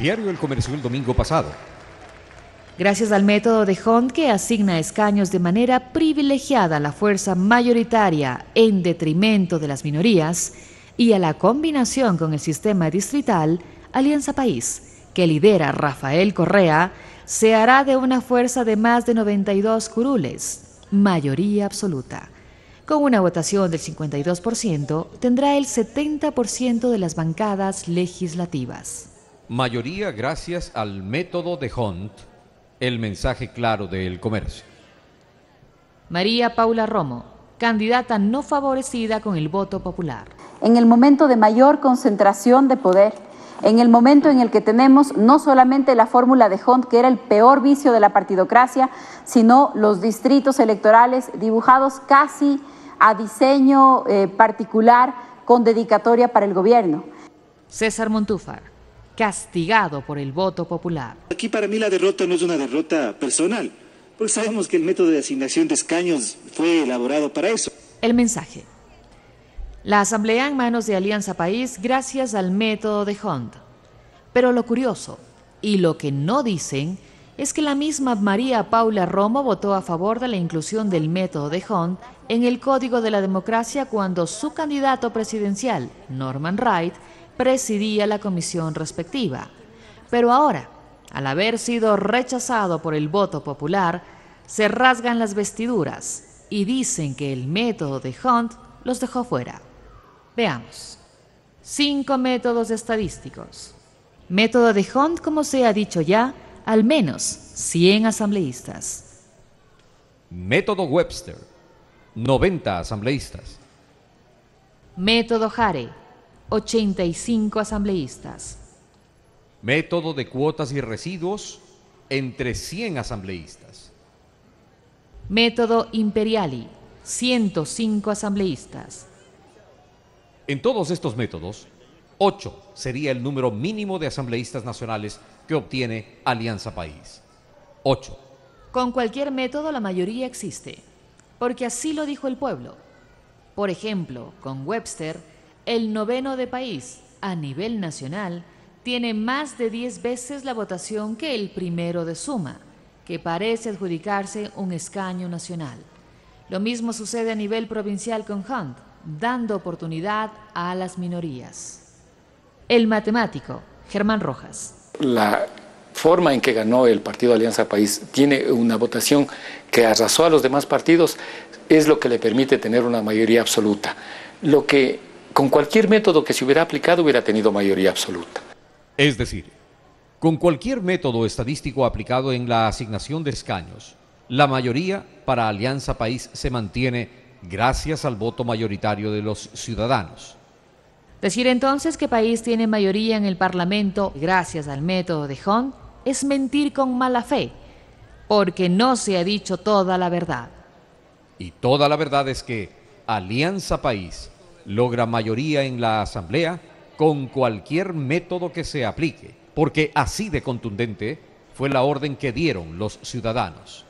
El Comercio el domingo pasado. Gracias al método de Hunt que asigna escaños de manera privilegiada a la fuerza mayoritaria en detrimento de las minorías y a la combinación con el sistema distrital Alianza País, que lidera Rafael Correa, se hará de una fuerza de más de 92 curules, mayoría absoluta. Con una votación del 52%, tendrá el 70% de las bancadas legislativas mayoría gracias al método de Hunt, el mensaje claro del comercio. María Paula Romo, candidata no favorecida con el voto popular. En el momento de mayor concentración de poder, en el momento en el que tenemos no solamente la fórmula de Hunt, que era el peor vicio de la partidocracia, sino los distritos electorales dibujados casi a diseño eh, particular con dedicatoria para el gobierno. César Montúfar castigado por el voto popular. Aquí para mí la derrota no es una derrota personal, porque sabemos que el método de asignación de escaños fue elaborado para eso. El mensaje. La asamblea en manos de Alianza País gracias al método de Hunt. Pero lo curioso y lo que no dicen es que la misma María Paula Romo votó a favor de la inclusión del método de Hunt en el Código de la Democracia cuando su candidato presidencial, Norman Wright, presidía la comisión respectiva. Pero ahora, al haber sido rechazado por el voto popular, se rasgan las vestiduras y dicen que el método de Hunt los dejó fuera. Veamos. Cinco métodos estadísticos. Método de Hunt, como se ha dicho ya, al menos 100 asambleístas. Método Webster, 90 asambleístas. Método Hare, 85 asambleístas. Método de cuotas y residuos entre 100 asambleístas. Método Imperiali, 105 asambleístas. En todos estos métodos, 8 sería el número mínimo de asambleístas nacionales que obtiene Alianza País. 8. Con cualquier método la mayoría existe, porque así lo dijo el pueblo. Por ejemplo, con Webster, el noveno de país a nivel nacional, tiene más de 10 veces la votación que el primero de suma, que parece adjudicarse un escaño nacional. Lo mismo sucede a nivel provincial con Hunt, dando oportunidad a las minorías. El matemático, Germán Rojas. La forma en que ganó el partido Alianza País tiene una votación que arrasó a los demás partidos, es lo que le permite tener una mayoría absoluta. Lo que con cualquier método que se hubiera aplicado hubiera tenido mayoría absoluta. Es decir, con cualquier método estadístico aplicado en la asignación de escaños, la mayoría para Alianza País se mantiene gracias al voto mayoritario de los ciudadanos. Decir entonces que País tiene mayoría en el Parlamento gracias al método de Hunt es mentir con mala fe, porque no se ha dicho toda la verdad. Y toda la verdad es que Alianza País logra mayoría en la Asamblea con cualquier método que se aplique, porque así de contundente fue la orden que dieron los ciudadanos.